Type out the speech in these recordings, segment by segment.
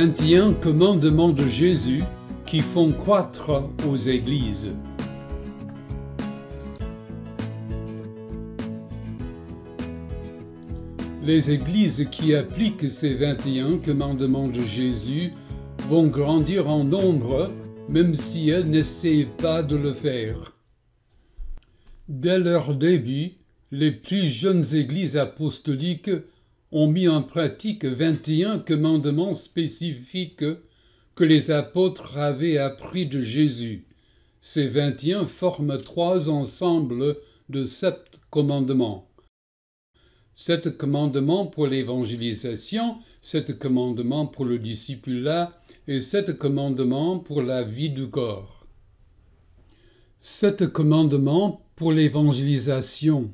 21 commandements de Jésus qui font croître aux églises. Les églises qui appliquent ces 21 commandements de Jésus vont grandir en nombre même si elles n'essayent pas de le faire. Dès leur début, les plus jeunes églises apostoliques ont mis en pratique 21 commandements spécifiques que les apôtres avaient appris de Jésus. Ces 21 forment trois ensembles de sept commandements. Sept commandements pour l'évangélisation, sept commandements pour le discipulat et sept commandements pour la vie du corps. Sept commandements pour l'évangélisation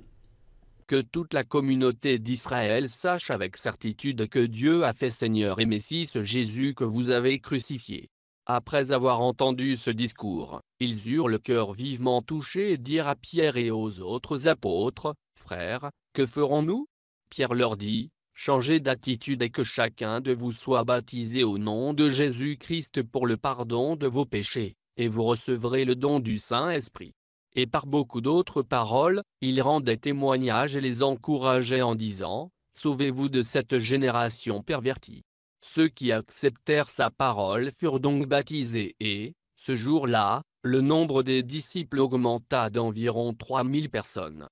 que toute la communauté d'Israël sache avec certitude que Dieu a fait Seigneur et Messie ce Jésus que vous avez crucifié. Après avoir entendu ce discours, ils eurent le cœur vivement touché et dirent à Pierre et aux autres apôtres, Frères, que ferons-nous Pierre leur dit, Changez d'attitude et que chacun de vous soit baptisé au nom de Jésus-Christ pour le pardon de vos péchés, et vous recevrez le don du Saint-Esprit et par beaucoup d'autres paroles, il rendait témoignage et les encourageait en disant, Sauvez-vous de cette génération pervertie. Ceux qui acceptèrent sa parole furent donc baptisés et, ce jour-là, le nombre des disciples augmenta d'environ 3000 personnes.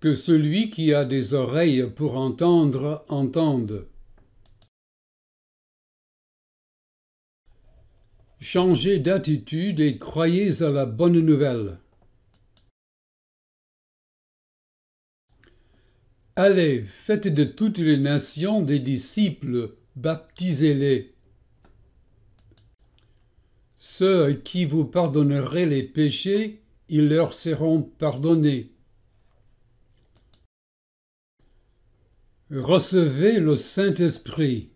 Que celui qui a des oreilles pour entendre entende. Changez d'attitude et croyez à la bonne nouvelle. Allez, faites de toutes les nations des disciples, baptisez-les. Ceux qui vous pardonneraient les péchés, ils leur seront pardonnés. Recevez le Saint-Esprit.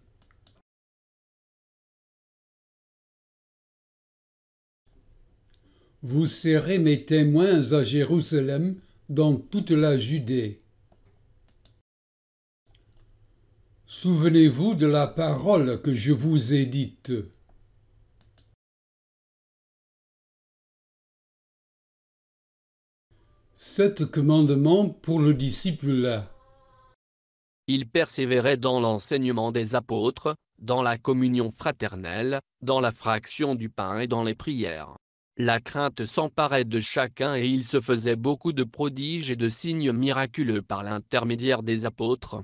Vous serez mes témoins à Jérusalem, dans toute la Judée. Souvenez-vous de la parole que je vous ai dite. Sept commandements pour le disciple. Il persévérait dans l'enseignement des apôtres, dans la communion fraternelle, dans la fraction du pain et dans les prières. La crainte s'emparait de chacun et il se faisait beaucoup de prodiges et de signes miraculeux par l'intermédiaire des apôtres.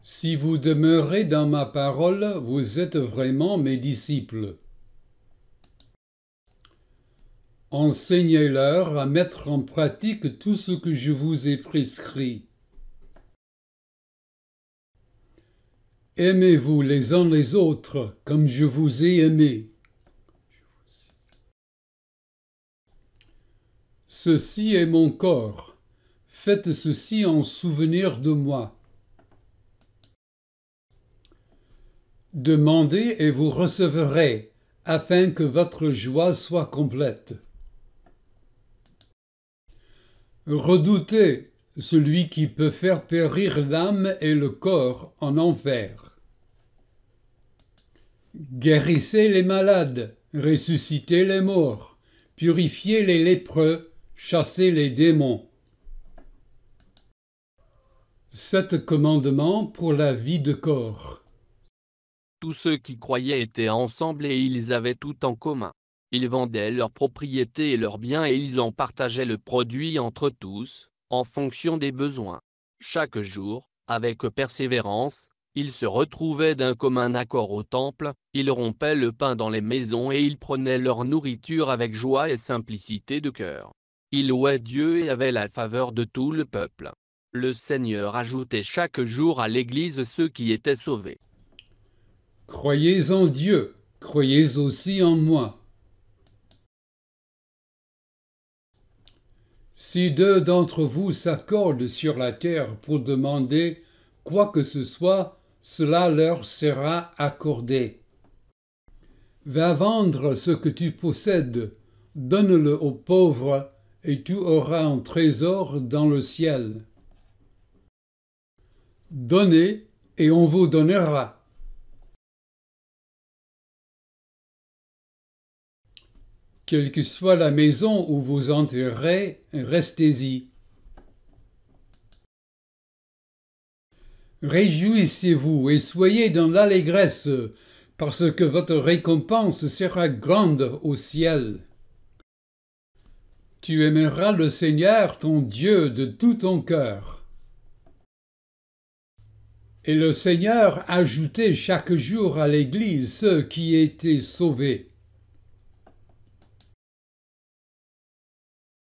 Si vous demeurez dans ma parole, vous êtes vraiment mes disciples. Enseignez-leur à mettre en pratique tout ce que je vous ai prescrit. Aimez-vous les uns les autres comme je vous ai aimés. Ceci est mon corps. Faites ceci en souvenir de moi. Demandez et vous recevrez, afin que votre joie soit complète. Redoutez celui qui peut faire périr l'âme et le corps en enfer. Guérissez les malades, ressuscitez les morts, purifiez les lépreux, Chassez les démons. Sept commandements pour la vie de corps. Tous ceux qui croyaient étaient ensemble et ils avaient tout en commun. Ils vendaient leurs propriétés et leurs biens et ils en partageaient le produit entre tous, en fonction des besoins. Chaque jour, avec persévérance, ils se retrouvaient d'un commun accord au temple, ils rompaient le pain dans les maisons et ils prenaient leur nourriture avec joie et simplicité de cœur. Il louait Dieu et avait la faveur de tout le peuple. Le Seigneur ajoutait chaque jour à l'Église ceux qui étaient sauvés. Croyez en Dieu, croyez aussi en moi. Si deux d'entre vous s'accordent sur la terre pour demander quoi que ce soit, cela leur sera accordé. Va vendre ce que tu possèdes, donne-le aux pauvres, et tu auras un trésor dans le ciel. Donnez, et on vous donnera. Quelle que soit la maison où vous entrerez, restez-y. Réjouissez-vous et soyez dans l'allégresse, parce que votre récompense sera grande au ciel. Tu aimeras le Seigneur ton Dieu de tout ton cœur. Et le Seigneur ajoutait chaque jour à l'Église ceux qui étaient sauvés.